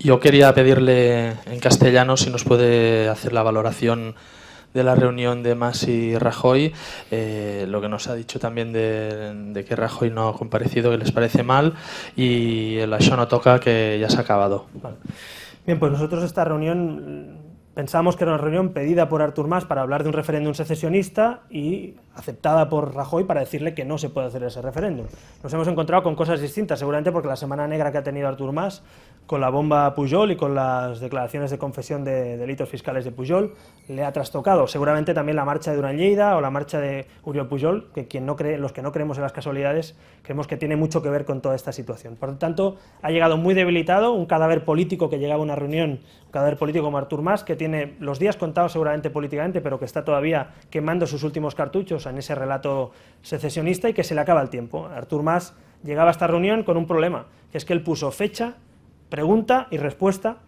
Yo quería pedirle en castellano si nos puede hacer la valoración de la reunión de Mas y Rajoy, eh, lo que nos ha dicho también de, que Rajoy no ha comparecido, que les parece mal, y el show no toca que ya se ha acabado. Bien, pues nosotros esta reunión pensamos que era una reunión pedida por Artur Mas para hablar de un referéndum secesionista y aceptada por Rajoy para decirle que no se puede hacer ese referéndum. Nos hemos encontrado con cosas distintas, seguramente porque la semana negra que ha tenido Artur Mas, con la bomba Pujol y con las declaraciones de confesión de delitos fiscales de Pujol, le ha trastocado. Seguramente también la marcha de Durán Lleida o la marcha de Uriol Pujol, que quien no cree, los que no creemos en las casualidades, creemos que tiene mucho que ver con toda esta situación. Por lo tanto, ha llegado muy debilitado, un cadáver político que llegaba a una reunión, un cadáver político como Artur Mas, que tiene los días contados seguramente políticamente, pero que está todavía quemando sus últimos cartuchos en ese relato secesionista y que se le acaba el tiempo. Artur Mas llegaba a esta reunión con un problema, que es que él puso fecha, pregunta y respuesta,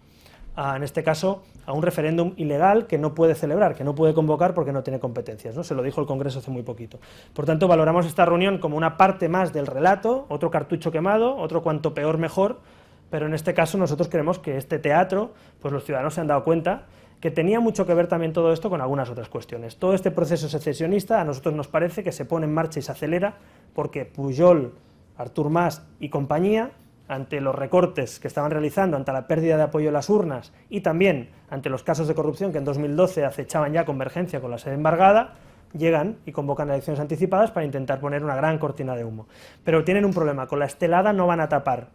en este caso, a un referéndum ilegal que no puede celebrar, que no puede convocar porque no tiene competencias. ¿no? Se lo dijo el Congreso hace muy poquito. Por tanto, valoramos esta reunión como una parte más del relato, otro cartucho quemado, otro cuanto peor mejor, pero en este caso nosotros creemos que este teatro, pues los ciudadanos se han dado cuenta que tenía mucho que ver también todo esto con algunas otras cuestiones. Todo este proceso secesionista a nosotros nos parece que se pone en marcha y se acelera porque Pujol, Artur Mas y compañía, ante los recortes que estaban realizando, ante la pérdida de apoyo en las urnas y también ante los casos de corrupción que en 2012 acechaban ya convergencia con la sede embargada, llegan y convocan elecciones anticipadas para intentar poner una gran cortina de humo. Pero tienen un problema, con la estelada no van a tapar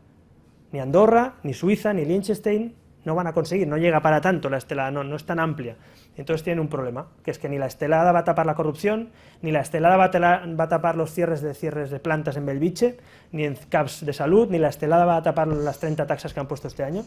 ni Andorra, ni Suiza, ni Liechtenstein, no van a conseguir, no llega para tanto la estelada, no, no es tan amplia. Entonces tienen un problema, que es que ni la estelada va a tapar la corrupción, ni la estelada va a, tapar los cierres de cierres de plantas en Belviche, ni en CAPS de salud, ni la estelada va a tapar las 30 taxas que han puesto este año,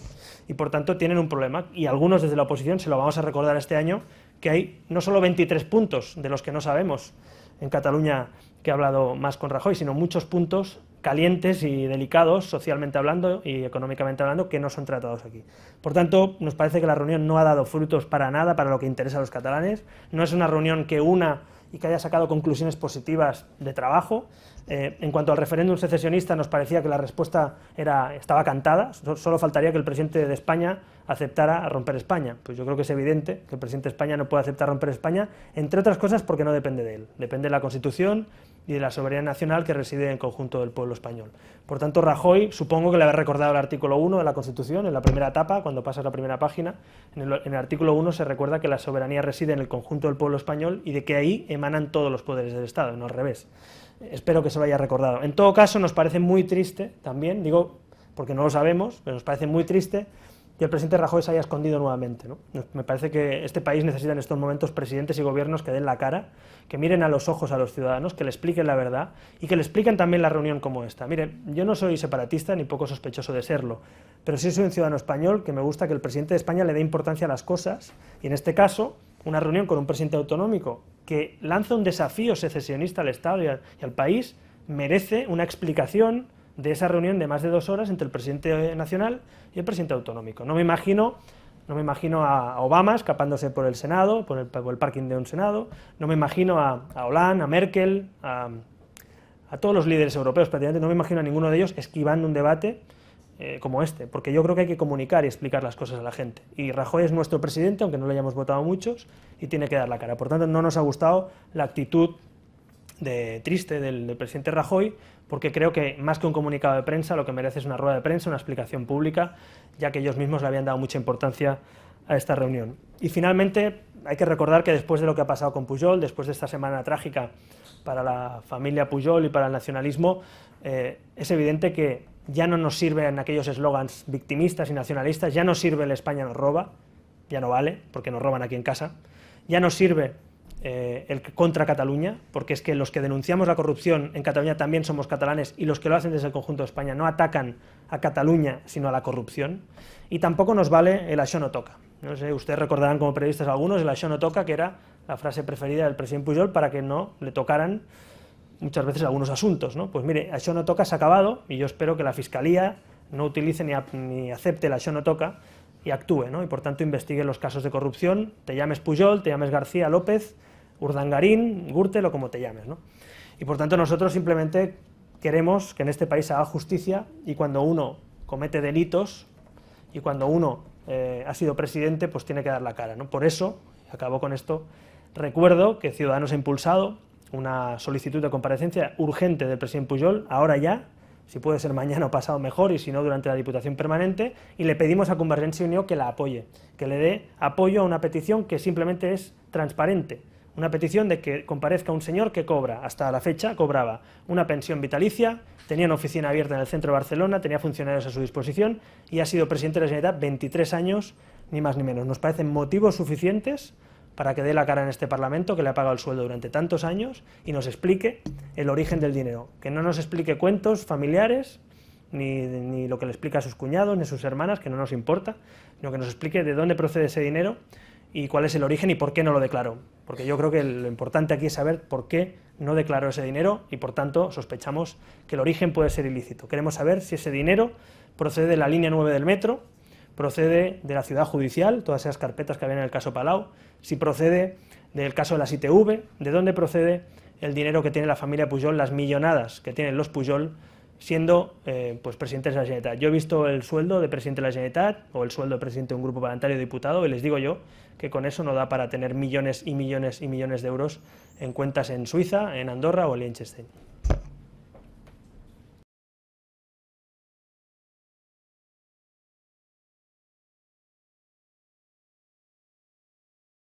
y por tanto tienen un problema. Y algunos desde la oposición, se lo vamos a recordar este año, que hay no solo 23 puntos de los que no sabemos en Cataluña que ha hablado más con Rajoy, sino muchos puntos calientes y delicados, socialmente hablando y económicamente hablando, que no son tratados aquí. Por tanto, nos parece que la reunión no ha dado frutos para nada, para lo que interesa a los catalanes. No es una reunión que una y que haya sacado conclusiones positivas de trabajo. Eh, en cuanto al referéndum secesionista, nos parecía que la respuesta estaba cantada, solo faltaría que el presidente de España aceptara romper España. Pues yo creo que es evidente que el presidente de España no puede aceptar romper España, entre otras cosas porque no depende de él, depende de la Constitución y de la soberanía nacional que reside en conjunto del pueblo español. Por tanto, Rajoy supongo que le habrá recordado el artículo 1 de la Constitución, en la primera etapa, cuando pasas la primera página, en el, en el artículo 1 se recuerda que la soberanía reside en el conjunto del pueblo español y de que ahí emanan todos los poderes del Estado, no al revés. Espero que se lo haya recordado. En todo caso, nos parece muy triste también, digo porque no lo sabemos, pero nos parece muy triste que el presidente Rajoy se haya escondido nuevamente. Me parece que este país necesita en estos momentos presidentes y gobiernos que den la cara, que miren a los ojos a los ciudadanos, que le expliquen la verdad y que le expliquen también la reunión como esta. Mire, yo no soy separatista ni poco sospechoso de serlo, pero sí soy un ciudadano español que me gusta que el presidente de España le dé importancia a las cosas y en este caso una reunión con un presidente autonómico que lanza un desafío secesionista al Estado y al, país, merece una explicación de esa reunión de más de dos horas entre el presidente nacional y el presidente autonómico. No me imagino no me imagino a Obama escapándose por el Senado, por el, parking de un Senado. No me imagino a, Hollande, a Merkel, a, a, todos los líderes europeos prácticamente. No me imagino a ninguno de ellos esquivando un debate eh, como este, porque yo creo que hay que comunicar y explicar las cosas a la gente. Y Rajoy es nuestro presidente, aunque no le hayamos votado muchos, y tiene que dar la cara. Por tanto, no nos ha gustado la actitud de, triste del, presidente Rajoy, porque creo que más que un comunicado de prensa, lo que merece es una rueda de prensa, una explicación pública, ya que ellos mismos le habían dado mucha importancia a esta reunión. Y finalmente, hay que recordar que después de lo que ha pasado con Pujol, después de esta semana trágica para la familia Pujol y para el nacionalismo, eh, es evidente que ya no nos sirven aquellos eslogans victimistas y nacionalistas, ya no sirve el España nos roba, ya no vale, porque nos roban aquí en casa, ya no sirve eh, el contra Cataluña, porque es que los que denunciamos la corrupción en Cataluña también somos catalanes y los que lo hacen desde el conjunto de España no atacan a Cataluña, sino a la corrupción. Y tampoco nos vale el acción no toca. No sé, ustedes recordarán como periodistas algunos el acción no toca, que era la frase preferida del presidente Pujol para que no le tocaran muchas veces algunos asuntos, ¿no? Pues mire, a eso no toca se ha acabado y yo espero que la Fiscalía no utilice ni, ni acepte la eso no toca y actúe, ¿no? Y por tanto investigue los casos de corrupción, te llames Puyol, te llames García López, Urdangarín, Gürtel o como te llames, ¿no? Y por tanto nosotros simplemente queremos que en este país se haga justicia y cuando uno comete delitos y cuando uno eh, ha sido presidente, pues tiene que dar la cara, ¿no? Por eso, acabo con esto, recuerdo que Ciudadanos ha impulsado una solicitud de comparecencia urgente del presidente Pujol, ahora ya, si puede ser mañana o pasado mejor, y si no durante la Diputación Permanente, y le pedimos a Convergencia Unió que la apoye, que le dé apoyo a una petición que simplemente es transparente, una petición de que comparezca un señor que cobra, hasta la fecha cobraba una pensión vitalicia, tenía una oficina abierta en el centro de Barcelona, tenía funcionarios a su disposición y ha sido presidente de la Generalitat 23 años, ni más ni menos. Nos parecen motivos suficientes para que dé la cara en este Parlamento, que le ha pagado el sueldo durante tantos años, y nos explique el origen del dinero. Que no nos explique cuentos familiares, ni, lo que le explica a sus cuñados, ni a sus hermanas, que no nos importa, sino que nos explique de dónde procede ese dinero y cuál es el origen y por qué no lo declaró. Porque yo creo que lo importante aquí es saber por qué no declaró ese dinero y por tanto sospechamos que el origen puede ser ilícito. Queremos saber si ese dinero procede de la línea 9 del metro, procede de la ciudad judicial, todas esas carpetas que había en el caso Palau, si procede del caso de la ITV, de dónde procede el dinero que tiene la familia Pujol, las millonadas que tienen los Pujol, siendo eh, pues presidentes de la Generalitat. Yo he visto el sueldo de presidente de la Generalitat o el sueldo de presidente de un grupo parlamentario diputado y les digo yo que con eso no da para tener millones y millones y millones de euros en cuentas en Suiza, en Andorra o en Liechtenstein.